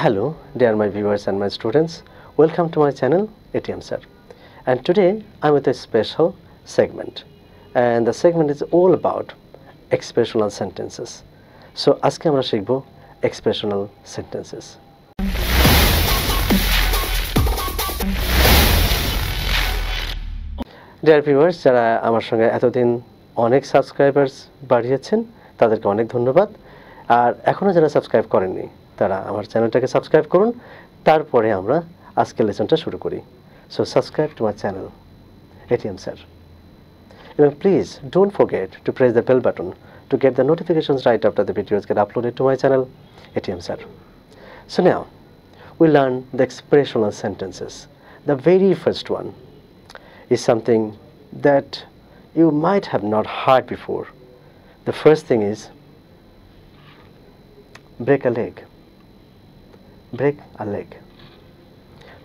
Hello dear my viewers and my students, welcome to my channel ATM Sir and today I'm with a special segment and the segment is all about expressional sentences. So ask আমরা শিখব expressional sentences. Dear viewers যারা আমার সঙ্গে এতদিন অনেক subscribers বাড়িয়েছেন তাদেরকে অনেক ধন্যবাদ আর এখনও যারা সাবস্ক্রাইব করেননি তারা আমার চ্যানেলটাকে সাবস্ক্রাইব করুন তারপরে আমরা আজকের লেসনটা শুরু করি so subscribe to my channel ATM sir এবং please don't forget to press the bell button to get the notifications right after the videos get uploaded to my channel ATM sir so now we learn the expressional sentences. The very first one is something that you might have not heard before. The first thing is break a leg. break a leg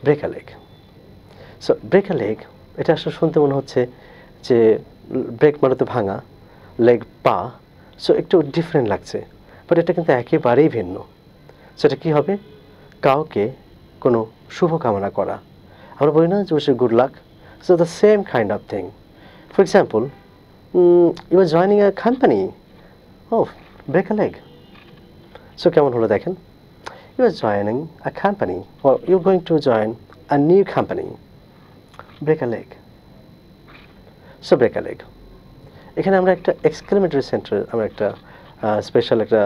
break a leg so break a leg এটা আসলে শুনতে মনে হচ্ছে যে break মানে তো ভাঙা leg পা সো একটু ডিফারেন্ট লাগছে বাট এটা কিন্তু একেবারেই ভিন্ন সো এটা কী হবে কাউকে কোনো শুভকামনা করা আমরা বলি না যে wish good luck so the same kind of thing for example you are joining a company oh break a leg so কেমন হলো দেখেন are joining a company or you're going to join a new company break a leg so break a leg এখানে আমরা একটা এক্সক্রিমেটারি centre আমরা একটা special একটা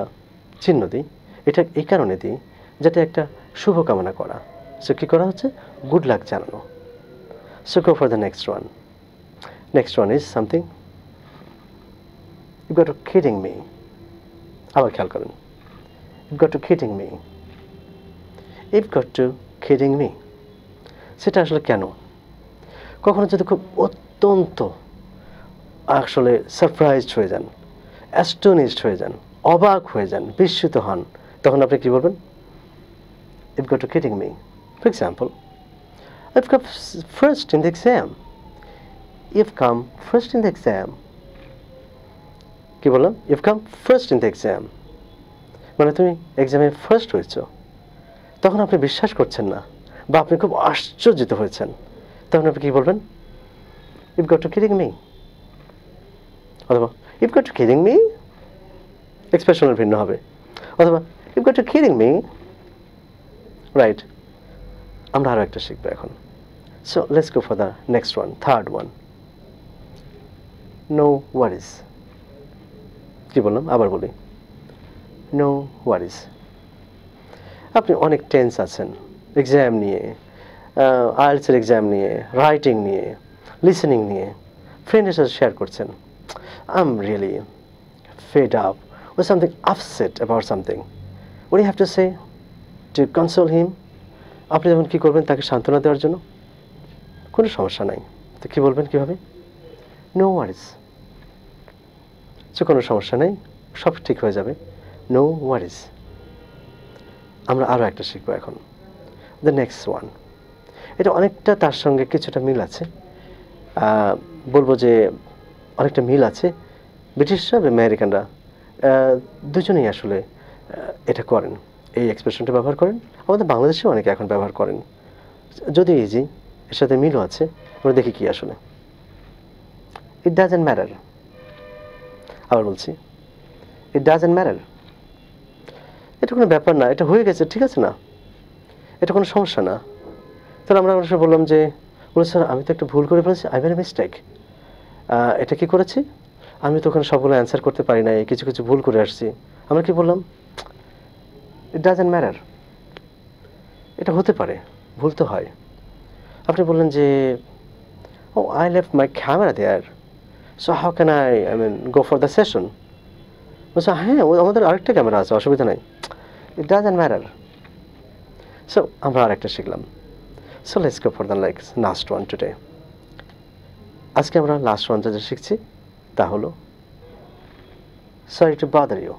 চিহ্ন দিই এটা এই কারণে দিই যাতে একটা শুভকামনা করা সো কী করা হচ্ছে গুড লাক জানানো so go for the next one next one is something you got to kidding me আবার খেয়াল করেন you got to kidding me if got to kidding me সেটা আসলে কেন কখনো যদি খুব অত্যন্ত আসলে সারপ্রাইজড হয়ে যান অ্যাস্টোনিসড হয়ে যান অবাক হয়ে যান বিস্মিত হন তখন আপনি কি বলবেন if got to kidding me for example I've come first in the exam. If come first in the exam কি বললাম I've come first in the exam মানে তুমি এক্সামে ফার্স্ট হয়েছো তখন আপনি বিশ্বাস করছেন না বা আপনি খুব আশ্চর্যিত হয়েছেন তখন আপনি কি বলবেন if got to kidding me অথবা if got to kidding me expression ভিন্ন হবে অথবা if got to kidding me right আমরা আরও একটা শিখবো এখন so let's go for the next one third one no worries কি বললাম আবার বলি নো ওয়ারিস আপনি অনেক টেন্স আছেন এক্সাম নিয়ে আইএলসের এক্সাম নিয়ে রাইটিং নিয়ে লিসেনিং নিয়ে ফ্রেন্ডের সাথে শেয়ার করছেন I am really fed up or something upset about something what have to say to console him আপনি যখন কী করবেন তাকে সান্ত্বনা দেওয়ার জন্য কোনো সমস্যা নাই তো কী বলবেন কীভাবে নো ওয়ারিস সো কোনো সমস্যা নেই সব ঠিক হয়ে যাবে নো ওয়ারিস আমরা আরও একটা শিখবো এখন দ্য নেক্সট ওয়ান এটা অনেকটা তার সঙ্গে কিছুটা মিল আছে বলবো যে অনেকটা মিল আছে ব্রিটিশরা আমেরিকানরা দুজনেই আসলে এটা করেন এই এক্সপ্রেশনটা ব্যবহার করেন আমাদের বাংলাদেশেও অনেকে এখন ব্যবহার করেন যদি ইজি এর সাথে মিলও আছে আমরা দেখি কি আসলে ইট ডাজেন্ট ম্যাটার আবার বলছি ইট ডাজেন্ট ম্যাটার এটা কোনো ব্যাপার না এটা হয়ে গেছে ঠিক আছে না এটা কোনো সমস্যা না তাহলে আমরা আমার বললাম যে বলে স্যার আমি তো একটা ভুল করে ফেলেছি আই মেড মিস্টেক এটা কি করেছি আমি তো ওখানে সবগুলো অ্যান্সার করতে পারি নাই কিছু কিছু ভুল করে আসছি আমরা কি বললাম ইট ডাজেন্ট ম্যাটার এটা হতে পারে ভুল তো হয় আপনি বললেন যে ও আই লেভ my camera there so how can I I mean go for the session বলছে হ্যাঁ আমাদের আরেকটা ক্যামেরা আছে অসুবিধা নাই ইট ডাজেন্ট ম্যাটার সো আমরা আরেকটা শিখলাম so let's go for the like last one today আজকে আমরা লাস্ট ওয়ানটা যেটা শিখছি তা হলো সরি টু বাদার ইউ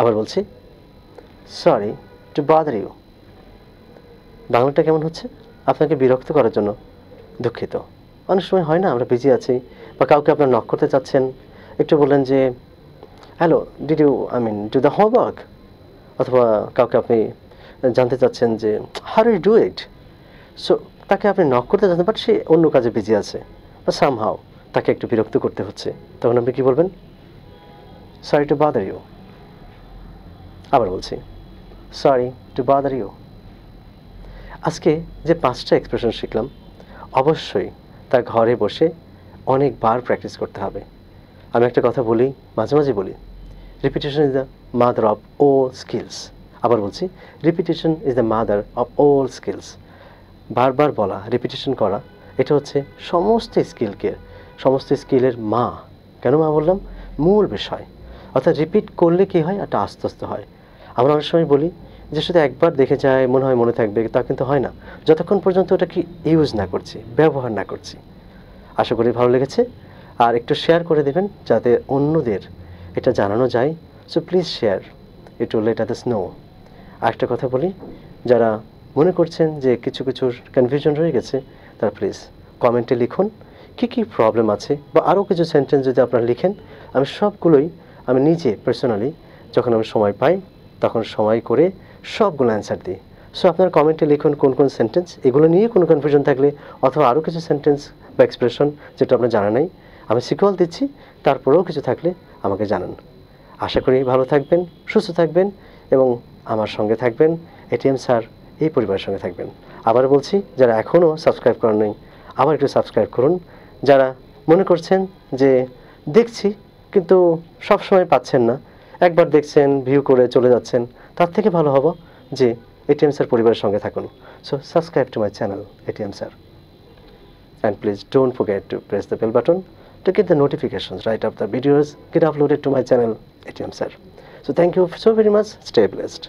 আবার বলছি সরি টু বাদার ইউ বাংলাটা কেমন হচ্ছে আপনাকে বিরক্ত করার জন্য দুঃখিত অনেক সময় হয় না আমরা বিজি আছি বা কাউকে আপনার নক করতে চাচ্ছেন একটু বললেন যে hello did you I mean do the homework অথবা কাউকে আপনি জানতে চাচ্ছেন যে how you do it so তাকে আপনি নক করতে জানতে বাট সে অন্য কাজে বিজি আছে বা সাম হাও তাকে একটু বিরক্ত করতে হচ্ছে তখন আপনি কি বলবেন সরি টু বাদার ইউ আবার বলছি সরি টু বাদার ইউ আজকে যে পাঁচটা এক্সপ্রেশন শিখলাম অবশ্যই তার ঘরে বসে অনেকবার প্র্যাকটিস করতে হবে আমি একটা কথা বলি মাঝে মাঝে বলি repetition is the mother of all skills আবার বলছি repetition is the mother of all skills বারবার বলা রিপিটেশন করা এটা হচ্ছে সমস্ত স্কিলকে সমস্ত স্কিলের মা কেন মা বললাম মূল বিষয় অর্থাৎ রিপিট করলে কি হয় এটা আস্তে আস্তে হয় আমরা অনেক সময় বলি যে শুধু একবার দেখে যায় মনে হয় মনে থাকবে তা কিন্তু হয় না যতক্ষণ পর্যন্ত ওটা কি ইউজ না করছি ব্যবহার না করছি আশা করি ভালো লেগেছে আর একটু শেয়ার করে দেবেন যাতে অন্যদের এটা জানানো যায় so please share it will let others know আরেকটা কথা বলি যারা মনে করছেন যে কিছু কিছুর কনফিউশন রয়ে গেছে তারা প্লিজ কমেন্টে লিখুন কি কি প্রবলেম আছে বা আরও কিছু সেন্টেন্স যদি আপনারা লিখেন আমি সবগুলোই আমি নিজে পার্সোনালি যখন আমি সময় পাই তখন সময় করে সবগুলো অ্যান্সার দিই সো আপনার কমেন্টে লিখুন কোন কোন সেন্টেন্স এগুলো নিয়ে কোনো কনফিউশন থাকলে অথবা আরও কিছু সেন্টেন্স বা এক্সপ্রেশন যেটা আপনার জানা নেই আমি সিকুয়াল দিচ্ছি তারপরেও কিছু থাকলে আমাকে জানান আশা করি ভালো থাকবেন সুস্থ থাকবেন এবং আমার সঙ্গে থাকবেন এটিএম স্যার এই পরিবারের সঙ্গে থাকবেন আবার বলছি যারা এখনও সাবস্ক্রাইব করেন নাই আবার একটু সাবস্ক্রাইব করুন যারা মনে করছেন যে দেখছি কিন্তু সব সময় পাচ্ছেন না একবার দেখছেন ভিউ করে চলে যাচ্ছেন তার থেকে ভালো হবো যে এটিএম স্যার পরিবারের সঙ্গে থাকুন so subscribe to my channel ATM sir and please don't forget to press the bell button to get the notifications right after videos get uploaded to my channel ATM Sir. So thank you so very much. Stay blessed.